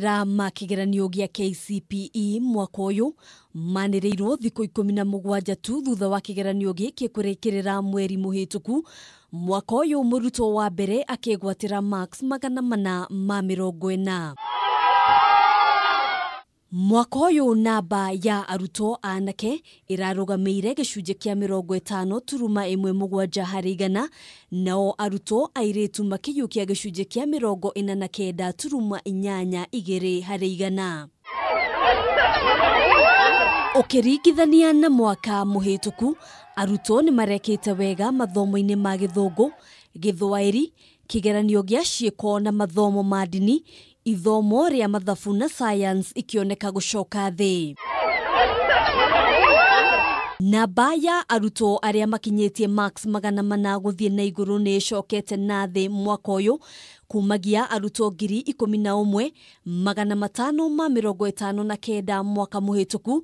ra ma kĩgeranio gĩa KCPE mwaka ũyũ manĩrĩirwo thikũ ikũmi na mũgwanja tu thutha wa kĩgeranio gĩkĩ kũrĩkĩrĩra mweri muhituku mwaka ũyũ mũrutwo wa mbere akĩgwatĩra max magana mana ma mĩrongo ĩna mwaka ũyũ namba ya arutwo anake ĩrarũgamĩire gĩcunjĩ kĩa mĩrongo ĩtano turuma ĩmwe mũgwanja harĩ igana nao arutwo airĩtu makĩiyũkia gĩcunjĩ kĩa mĩrongo ĩna na kenda turuma inyanya igĩrĩ harĩ igana ũkĩringithania na mwaka mũhĩtũku arutwo nĩ marekĩte wega mathomo-inĩ ma gĩthũngũ gĩthwaĩri kĩgeranio gĩa ciĩko na mathomo ma ndini ithomo rĩa mathabu na science ikĩoneka gũcoka thĩ namba ya arutwo arĩa makinyĩtie max magana mana gũthiĩ na igũrũ nĩ ĩcokete na thĩ mwaka ũyũ kumagia arutwo ngiri ikũmi na ũmwe magana matano ma mĩrongo ĩtano na kenda mwaka mũhĩtũku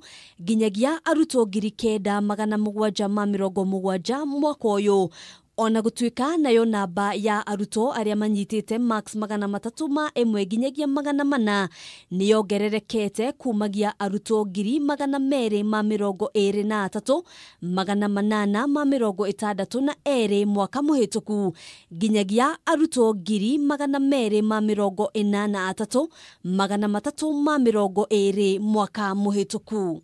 nginyagia arutwo ngiri kenda magana mũgwanja ma mĩrongo mũgwanja mwaka ũyũ ona na gũtuĩka nayo namba ya arutwo arĩa manyitĩte max magana matatũ ma ĩmwe nginyagia magana mana nĩ yongererekete kumagia arutwo ngiri magana merĩ ma mĩrongo ĩrĩ na atatũ magana manana ma mĩrongo ĩtandatũ na erĩ mwaka mũhĩtũku nginyagia arutwo ngiri magana merĩ ma mĩrongo ĩna na atatũ magana matatũ ma mĩrongo ĩrĩ mwaka mũhĩtũku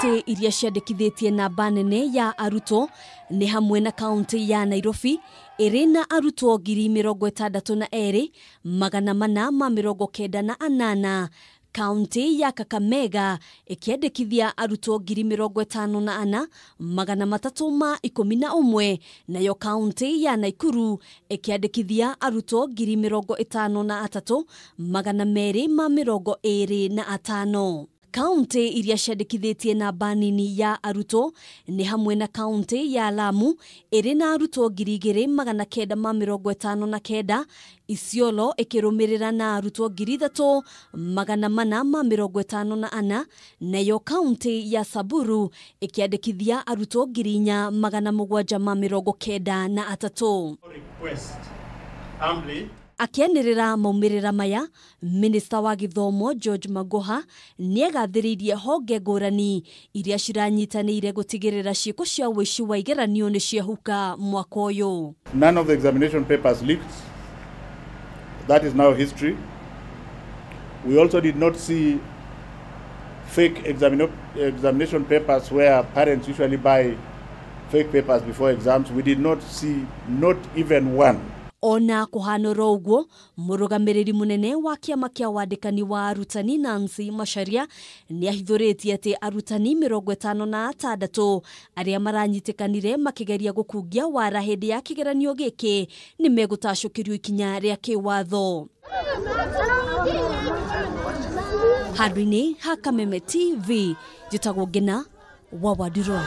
kaunti iria ciandĩkithĩtie namba nene ya arutwo nĩ hamwe na kaunti ya Nairobi ĩrĩ na arutwo ngiri mĩrongo ĩtandatũ na erĩ magana mana ma mĩrongo kenda na anana kaunti ya Kakamega ĩkĩandĩkithia arutwo ngiri mĩrongo ĩtano na ana magana matatũ ma ikũmi na ũmwe nayo kaunti ya Naikuru ĩkĩandĩkithia arutwo ngiri mĩrongo ĩtano na atatũ magana merĩ ma mĩrongo ĩrĩ na atano kauntĩ iria ciandĩkithĩtie namba nini ya arutwo nĩ hamwe na kauntĩ ya Lamu ĩrĩ na arutwo ngiri igĩrĩ magana kenda ma mĩrongo ĩtano na kenda, Isiolo ĩkĩrũmĩrĩra na arutwo ngiri ithatũ magana mana ma mĩrongo ĩtano na ana, nayo kauntĩ ya saburu ĩkĩandĩkithia arutwo ngiri inya magana mũgwanja ma mĩrongo kenda na atatũ akianirira maumirira maya minista wa githomo George Magoha nĩegathĩrĩirie honge ngurani iria ciranyitanire gutigirira ciiko cia ũici wa igeranio ni ciahuka mwaka ũyũ None of the examination papers leaked. That is now history. We also did not see fake examination papers where parents usually buy fake papers before exams. We did not see not even one ona na kũhana ro ũguo, mũrũgamĩrĩri mũnene wa kĩama kĩa wandĩkani wa arutani Nancy Macharia ni ahithũrĩtie atĩ arutani mĩrongo ĩtano na atandatũ arĩa maranyitĩkanire makĩgeria gũkungia wara hĩndĩ ya kĩgeranio gĩkĩ nĩ megũtacũkĩrio ikinya rĩa kĩwatho. Handũ-inĩ ha Kameme TV, njĩtagwo Ngĩna wa Wandirwa.